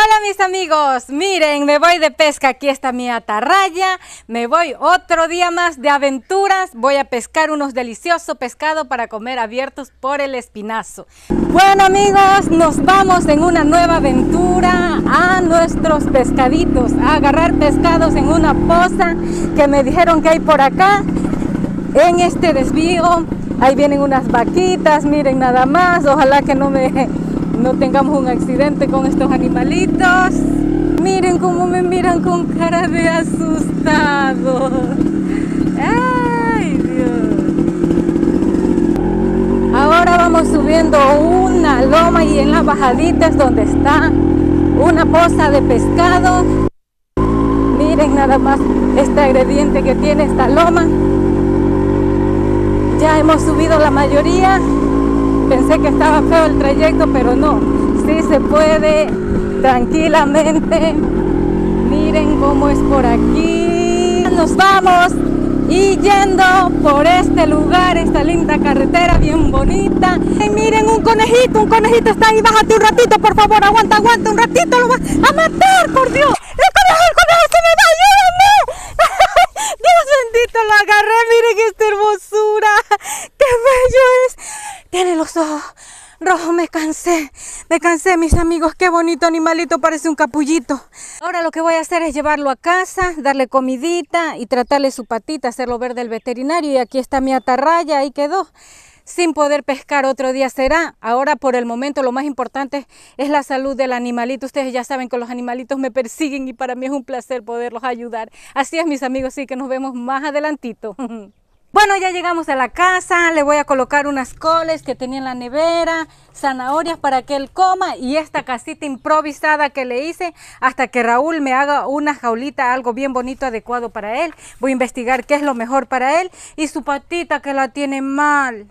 Hola mis amigos, miren, me voy de pesca, aquí está mi atarraya, me voy otro día más de aventuras, voy a pescar unos deliciosos pescados para comer abiertos por el espinazo. Bueno amigos, nos vamos en una nueva aventura a nuestros pescaditos, a agarrar pescados en una poza que me dijeron que hay por acá, en este desvío, ahí vienen unas vaquitas, miren nada más, ojalá que no me no tengamos un accidente con estos animalitos. Miren cómo me miran con cara de asustado. ¡Ay, Dios! Ahora vamos subiendo una loma y en la bajadita es donde está una poza de pescado. Miren nada más este agrediente que tiene esta loma. Ya hemos subido la mayoría. Pensé que estaba feo el trayecto, pero no. Sí se puede tranquilamente. Miren cómo es por aquí. Nos vamos y yendo por este lugar, esta linda carretera bien bonita. miren un conejito, un conejito está ahí, bájate un ratito, por favor, aguanta, aguanta un ratito, lo a matar, por Dios. El conejo, el conejo se me va, ayúdame. Dios bendito, lo agarré, miren esta hermosura, qué bello es. Tiene los ojos rojos, me cansé, me cansé mis amigos, qué bonito animalito, parece un capullito. Ahora lo que voy a hacer es llevarlo a casa, darle comidita y tratarle su patita, hacerlo ver del veterinario y aquí está mi atarraya, ahí quedó. Sin poder pescar otro día será. Ahora por el momento lo más importante es la salud del animalito. Ustedes ya saben que los animalitos me persiguen y para mí es un placer poderlos ayudar. Así es mis amigos, sí que nos vemos más adelantito. Bueno, ya llegamos a la casa, le voy a colocar unas coles que tenía en la nevera, zanahorias para que él coma y esta casita improvisada que le hice hasta que Raúl me haga una jaulita, algo bien bonito, adecuado para él. Voy a investigar qué es lo mejor para él y su patita que la tiene mal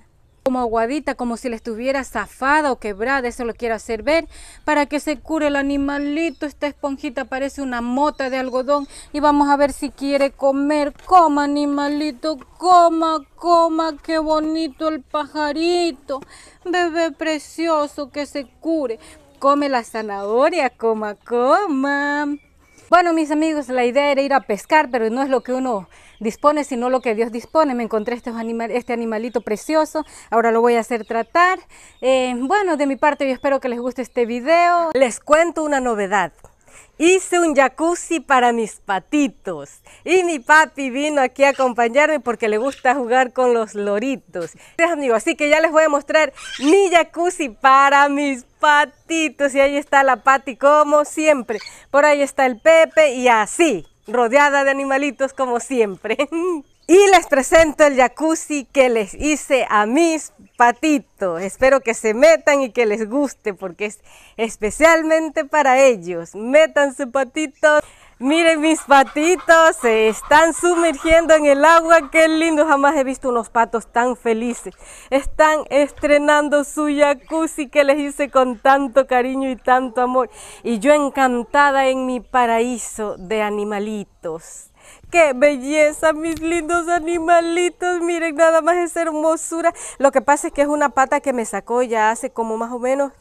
como aguadita, como si le estuviera zafada o quebrada, eso lo quiero hacer ver, para que se cure el animalito, esta esponjita parece una mota de algodón y vamos a ver si quiere comer, coma animalito, coma, coma, qué bonito el pajarito, bebé precioso, que se cure, come la zanahoria, coma, coma. Bueno, mis amigos, la idea era ir a pescar, pero no es lo que uno dispone, sino lo que Dios dispone. Me encontré este, animalito precioso, ahora lo voy a hacer tratar. Eh, bueno, de mi parte yo espero que les guste este video. Les cuento una novedad. Hice un jacuzzi para mis patitos y mi papi vino aquí a acompañarme porque le gusta jugar con los loritos. amigo, así que ya les voy a mostrar mi jacuzzi para mis patitos y ahí está la Pati como siempre. Por ahí está el Pepe y así, rodeada de animalitos como siempre. Y les presento el jacuzzi que les hice a mis patito. Espero que se metan y que les guste porque es especialmente para ellos. metan su patito. Miren mis patitos, se están sumergiendo en el agua, qué lindo, jamás he visto unos patos tan felices. Están estrenando su jacuzzi que les hice con tanto cariño y tanto amor. Y yo encantada en mi paraíso de animalitos. ¡Qué belleza, mis lindos animalitos! Miren nada más esa hermosura. Lo que pasa es que es una pata que me sacó ya hace como más o menos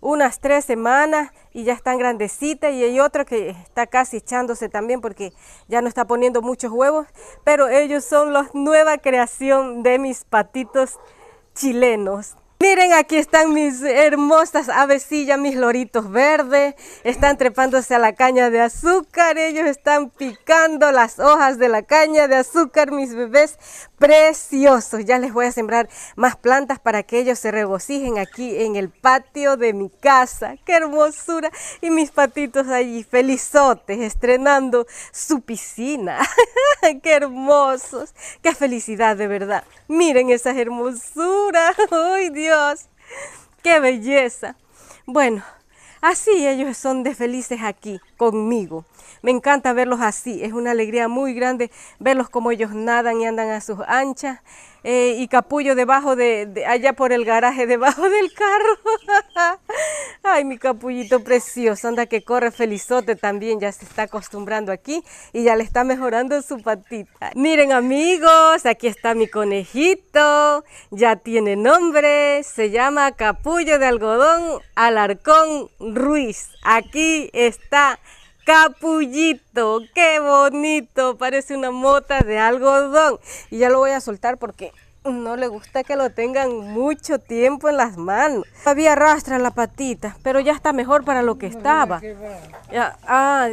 unas tres semanas y ya están grandecitas y hay otra que está casi echándose también porque ya no está poniendo muchos huevos, pero ellos son la nueva creación de mis patitos chilenos. Miren, aquí están mis hermosas avecillas, mis loritos verdes. Están trepándose a la caña de azúcar. Ellos están picando las hojas de la caña de azúcar, mis bebés preciosos. Ya les voy a sembrar más plantas para que ellos se regocijen aquí en el patio de mi casa. ¡Qué hermosura! Y mis patitos allí, felizotes, estrenando su piscina. ¡Qué hermosos! ¡Qué felicidad, de verdad! Miren esas hermosuras. ¡Ay, Dios! qué belleza. Bueno, así ellos son de felices aquí, conmigo. Me encanta verlos así, es una alegría muy grande verlos como ellos nadan y andan a sus anchas eh, y capullo debajo de, allá por el garaje, debajo del carro. Ay, mi capullito precioso, anda que corre felizote también, ya se está acostumbrando aquí y ya le está mejorando su patita. Miren amigos, aquí está mi conejito, ya tiene nombre, se llama Capullo de Algodón Alarcón Ruiz. Aquí está Capullito, qué bonito, parece una mota de algodón. Y ya lo voy a soltar porque no le gusta que lo tengan mucho tiempo en las manos. Todavía arrastra la patita, pero ya está mejor para lo que estaba. Ya, ah,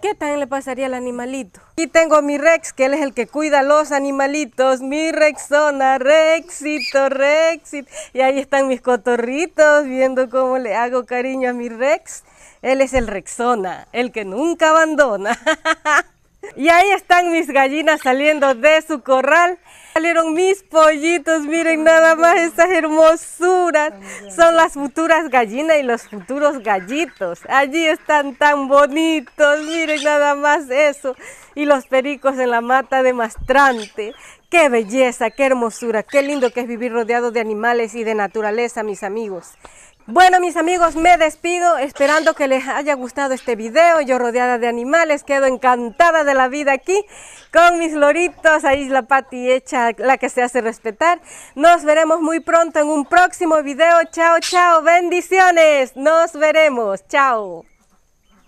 ¿Qué tal le pasaría al animalito? Aquí tengo a mi Rex, que él es el que cuida los animalitos. Mi Rexona, Rexito, Rexit. Y ahí están mis cotorritos viendo cómo le hago cariño a mi Rex. Él es el Rexona, el que nunca abandona. y ahí están mis gallinas saliendo de su corral salieron mis pollitos, miren nada más esas hermosuras. Son las futuras gallinas y los futuros gallitos. Allí están tan bonitos, miren nada más eso. Y los pericos en la mata de Mastrante. Qué belleza, qué hermosura, qué lindo que es vivir rodeado de animales y de naturaleza, mis amigos. Bueno, mis amigos, me despido esperando que les haya gustado este video. Yo rodeada de animales, quedo encantada de la vida aquí con mis loritos. Ahí es la Pati hecha, la que se hace respetar. Nos veremos muy pronto en un próximo video. Chao, chao, bendiciones. Nos veremos. Chao.